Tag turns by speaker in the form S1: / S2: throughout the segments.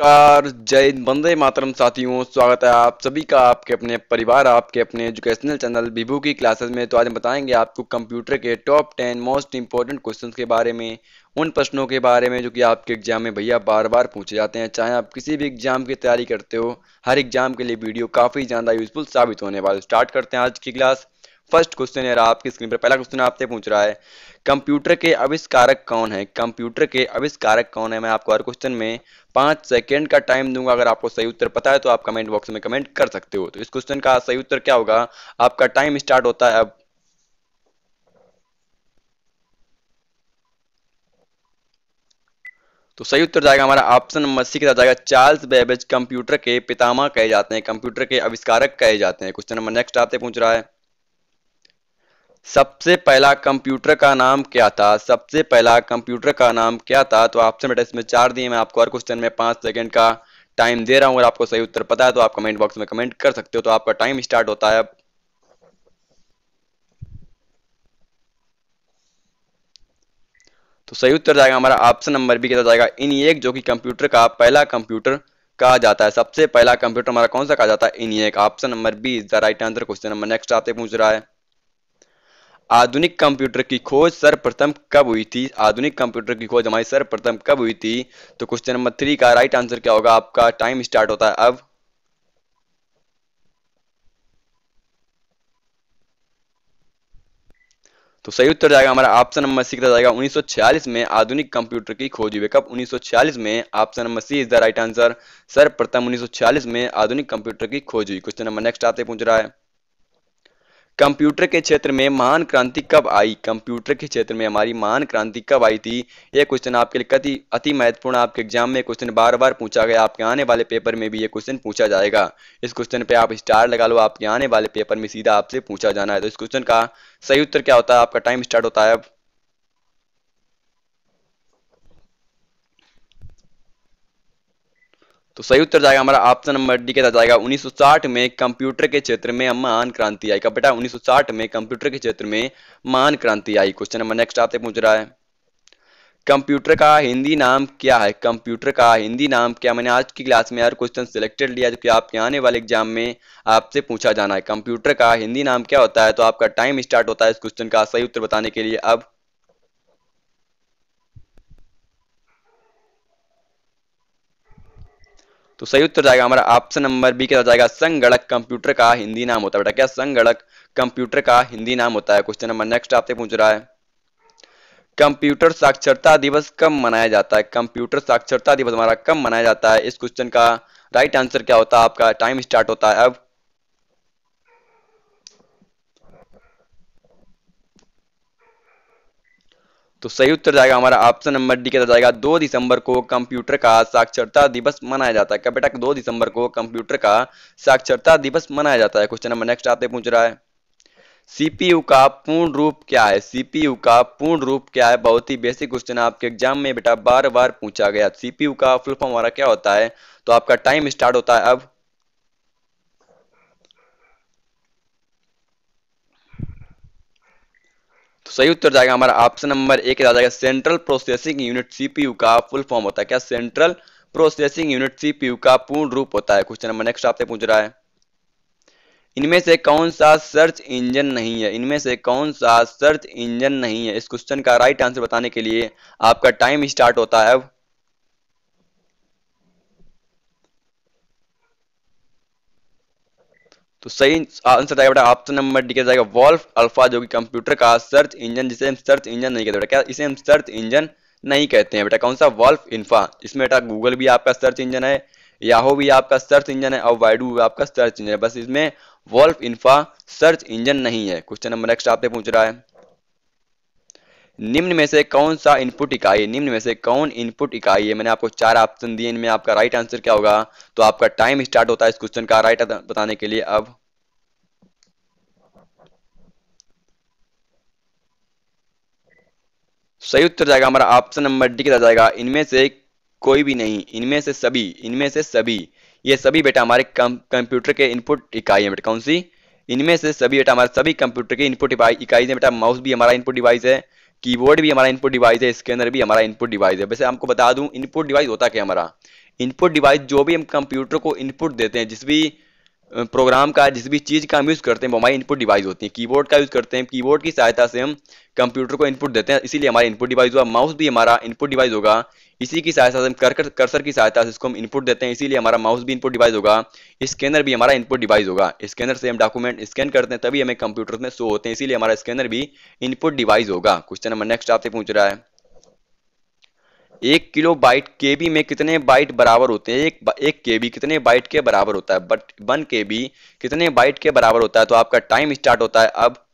S1: नमस्कार जय बंदे मातरम साथियों स्वागत है आप सभी का आपके अपने परिवार आपके अपने एजुकेशनल चैनल विभू की क्लासेस में तो आज हम बताएंगे आपको कंप्यूटर के top ten most important questions के बारे में उन प्रश्नों के बारे में जो कि आपके एग्जाम में भैया बार बार पूछे जाते हैं चाहे आप किसी भी एग्जाम की तैयारी करते हो हर एग्जाम के लिए वीडियो काफ़ी ज़्यादा यूजफुल साबित होने वाले स्टार्ट करते हैं आज की क्लास फर्स्ट क्वेश्चन है आपकी स्क्रीन पर पहला क्वेश्चन आपसे पूछ रहा है कंप्यूटर के आविष्कारक कौन है कंप्यूटर के आविष्कारक कौन है मैं आपको हर क्वेश्चन में पांच सेकेंड का टाइम दूंगा अगर आपको सही उत्तर पता है तो आप कमेंट बॉक्स में कमेंट कर सकते हो तो इस क्वेश्चन का सही उत्तर क्या होगा आपका टाइम स्टार्ट होता है अब तो सही उत्तर जाएगा हमारा ऑप्शन नंबर सी का जाएगा चार्ल्स बेबेज कंप्यूटर के पितामा कहे जाते हैं कंप्यूटर के अविष्कारक कहे जाते हैं क्वेश्चन नंबर नेक्स्ट आपसे पूछ रहा है सबसे पहला कंप्यूटर का नाम क्या था सबसे पहला कंप्यूटर का नाम क्या था तो आपसे बेटा इसमें चार दिए मैं आपको हर क्वेश्चन में पांच सेकंड का टाइम दे रहा हूं अगर आपको सही उत्तर पता है तो आप कमेंट बॉक्स में कमेंट कर सकते हो तो आपका टाइम स्टार्ट होता है तो सही उत्तर जाएगा हमारा ऑप्शन नंबर बी कहता जाएगा इन एक जो कि कंप्यूटर का पहला कंप्यूटर कहा जाता है सबसे पहला कंप्यूटर हमारा कौन सा कहा जाता है इन एक option number B is the right answer question number next आपसे पूछ रहा है आधुनिक कंप्यूटर की खोज सर्वप्रथम कब हुई थी आधुनिक कंप्यूटर की खोज हमारी सर्वप्रथम कब हुई थी तो क्वेश्चन नंबर थ्री का राइट आंसर क्या होगा आपका टाइम स्टार्ट होता है अब तो सही उत्तर जाएगा हमारा ऑप्शन नंबर सी का जाएगा 1946 में आधुनिक कंप्यूटर की खोज हुई कब 1946 में option number C is the right answer सर्वप्रथम 1946 में आधुनिक कंप्यूटर की खोज हुई क्वेश्चन नंबर नेक्स्ट आते पूछ रहा है कंप्यूटर के क्षेत्र में महान क्रांति कब आई कंप्यूटर के क्षेत्र में हमारी महान क्रांति कब आई थी यह क्वेश्चन आपके लिए कति अति महत्वपूर्ण आपके एग्जाम में क्वेश्चन बार बार पूछा गया आपके आने वाले पेपर में भी ये क्वेश्चन पूछा जाएगा इस क्वेश्चन पे आप स्टार लगा लो आपके आने वाले पेपर में सीधा आपसे पूछा जाना है तो इस क्वेश्चन का सही उत्तर क्या होता है आपका टाइम स्टार्ट होता है तो सही उत्तर जाएगा हमारा ऑप्शन नंबर डी के साथ जाएगा 1960 में कंप्यूटर के क्षेत्र में महान क्रांति आई कब बेटा 1960 में कंप्यूटर के क्षेत्र में महान क्रांति आई क्वेश्चन नंबर नेक्स्ट आपसे पूछ रहा है कंप्यूटर का हिंदी नाम क्या है कंप्यूटर का हिंदी नाम क्या मैंने आज की क्लास में यार क्वेश्चन सिलेक्टेड लिया जो कि आपके आने वाले एग्जाम में आपसे पूछा जाना है कंप्यूटर का हिंदी नाम क्या होता है तो आपका टाइम स्टार्ट होता है इस क्वेश्चन का सही उत्तर बताने के लिए अब तो सही उत्तर जाएगा हमारा ऑप्शन नंबर बी क्या जाएगा संगणक कंप्यूटर का हिंदी नाम होता है बेटा क्या संगणक कंप्यूटर का हिंदी नाम होता है क्वेश्चन नंबर नेक्स्ट आपसे पूछ रहा है कंप्यूटर साक्षरता दिवस कब मनाया जाता है कंप्यूटर साक्षरता दिवस हमारा कब मनाया जाता है इस क्वेश्चन का राइट आंसर क्या होता है आपका टाइम स्टार्ट होता है अब तो सही उत्तर जाएगा हमारा ऑप्शन नंबर डी का जाएगा दो दिसंबर को कंप्यूटर का साक्षरता दिवस मनाया जाता है क्या बेटा दो दिसंबर को कंप्यूटर का साक्षरता दिवस मनाया जाता है क्वेश्चन नंबर नेक्स्ट आते पूछ रहा है सीपीयू का पूर्ण रूप क्या है सीपीयू का पूर्ण रूप क्या है बहुत ही बेसिक क्वेश्चन आपके एग्जाम में बेटा बार बार पूछा गया सीपीयू का फुल फॉर्म हमारा क्या होता है तो आपका टाइम स्टार्ट होता है अब तो सही उत्तर जाएगा हमारा ऑप्शन नंबर एक आ जाएगा सेंट्रल प्रोसेसिंग यूनिट सीपीयू का फुल फॉर्म होता है क्या सेंट्रल प्रोसेसिंग यूनिट सीपीयू का पूर्ण रूप होता है क्वेश्चन नंबर नेक्स्ट आपसे पूछ रहा है इनमें से कौन सा सर्च इंजन नहीं है इनमें से कौन सा सर्च इंजन नहीं है इस क्वेश्चन का राइट आंसर बताने के लिए आपका टाइम स्टार्ट होता है तो सही आंसर तो जाएगा बेटा ऑप्शन नंबर डी का जाएगा वॉल्फ अल्फा जो कि कंप्यूटर का सर्च इंजन जिसे हम सर्च इंजन नहीं कहते बेटा क्या इसे हम सर्च इंजन नहीं कहते हैं बेटा कौन सा वॉल्फ इन्फा इसमें बेटा गूगल भी आपका सर्च इंजन है याहो भी आपका सर्च इंजन है और वाइडू भी आपका सर्च इंजन है बस इसमें वॉल्फ इन्फा सर्च इंजन नहीं है क्वेश्चन नंबर नेक्स्ट आपसे पूछ रहा है निम्न में से कौन सा इनपुट इकाई है निम्न में से कौन इनपुट इकाई है मैंने आपको चार ऑप्शन दिए इनमें आपका राइट आंसर क्या होगा तो आपका टाइम स्टार्ट होता है इस क्वेश्चन का राइट बताने के लिए अब सही उत्तर जाएगा हमारा ऑप्शन नंबर डी किया जाएगा इनमें से कोई भी नहीं इनमें से सभी इनमें से सभी ये सभी बेटा हमारे कंप्यूटर के इनपुट इकाई है बेटा कौन सी इनमें से सभी बेटा हमारे सभी कंप्यूटर के इनपुट इकाई है बेटा माउस भी हमारा इनपुट डिवाइस है कीबोर्ड भी हमारा इनपुट डिवाइस है स्कैनर भी हमारा इनपुट डिवाइस है वैसे आपको बता दूं इनपुट डिवाइस होता क्या हमारा इनपुट डिवाइस जो भी हम कंप्यूटर को इनपुट देते हैं जिस भी प्रोग्राम का जिस भी चीज़ का हम यूज़ करते हैं वो हमारी इनपुट डिवाइस होती है कीबोर्ड का यूज़ करते हैं कीबोर्ड की सहायता से हम कंप्यूटर को इनपुट देते हैं इसीलिए हमारा इनपुट डिवाइस हुआ माउस भी हमारा इनपुट डिवाइस होगा इसी की सहायता से हम कर, कर्सर की सहायता से इसको हम इनपुट देते हैं इसीलिए हमारा माउस भी इनपुट डिवाइस होगा स्कैनर भी हमारा इनपुट डिवाइस होगा स्कैनर से हम डॉक्यूमेंट स्कैन करते हैं तभी हमें कंप्यूटर में शो होते हैं इसीलिए हमारा स्कैनर भी इनपुट डिवाइस होगा क्वेश्चन नंबर नेक्स्ट आपसे पूछ रहा है एक किलो बाइट के बी में कितने बाइट बराबर होते हैं एक एक के बी कितने बाइट के बराबर होता है बट वन के बी कितने बाइट के बराबर होता है तो आपका टाइम स्टार्ट होता है अब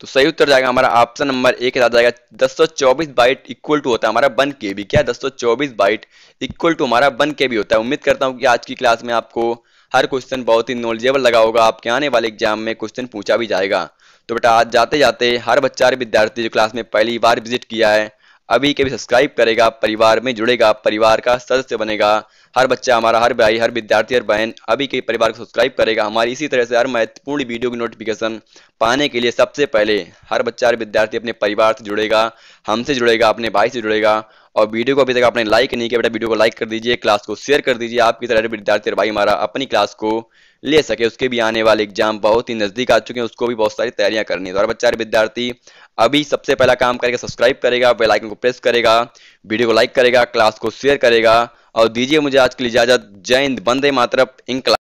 S1: तो सही उत्तर जाएगा हमारा ऑप्शन नंबर एक दस जाएगा चौबीस बाइट इक्वल टू होता है हमारा वन के बी क्या दस सौ चौबीस बाइट इक्वल टू हमारा वन के बी होता है उम्मीद करता हूं कि आज की क्लास में आपको हर क्वेश्चन बहुत ही नॉलेजेबल लगा होगा आपके आने वाले एग्जाम में क्वेश्चन पूछा भी जाएगा तो बेटा आज जाते जाते हर बच्चा हर विद्यार्थी जो क्लास में पहली बार विजिट किया है अभी के भी सब्सक्राइब करेगा परिवार में जुड़ेगा परिवार का सदस्य बनेगा हर बच्चा हमारा हर भाई हर विद्यार्थी हर बहन अभी के परिवार को सब्सक्राइब करेगा हमारी इसी तरह से हर महत्वपूर्ण वीडियो की नोटिफिकेशन पाने के लिए सबसे पहले हर बच्चा हर विद्यार्थी अपने परिवार से जुड़ेगा हमसे जुड़ेगा अपने भाई से जुड़ेगा और वीडियो को अभी तक आपने लाइक नहीं किया बेटा वीडियो को लाइक कर दीजिए क्लास को शेयर कर दीजिए आपकी तरह विद्यार्थी भाई हमारा अपनी क्लास को ले सके उसके भी आने वाले एग्जाम बहुत ही नज़दीक आ चुके हैं उसको भी बहुत सारी तैयारियां करनी है तो बच्चा विद्यार्थी अभी सबसे पहला काम करेगा सब्सक्राइब करेगा बेल आइकन को प्रेस करेगा वीडियो को लाइक करेगा क्लास को शेयर करेगा और दीजिए मुझे आज के लिए इजाजत जय हिंद बंदे मातरप इन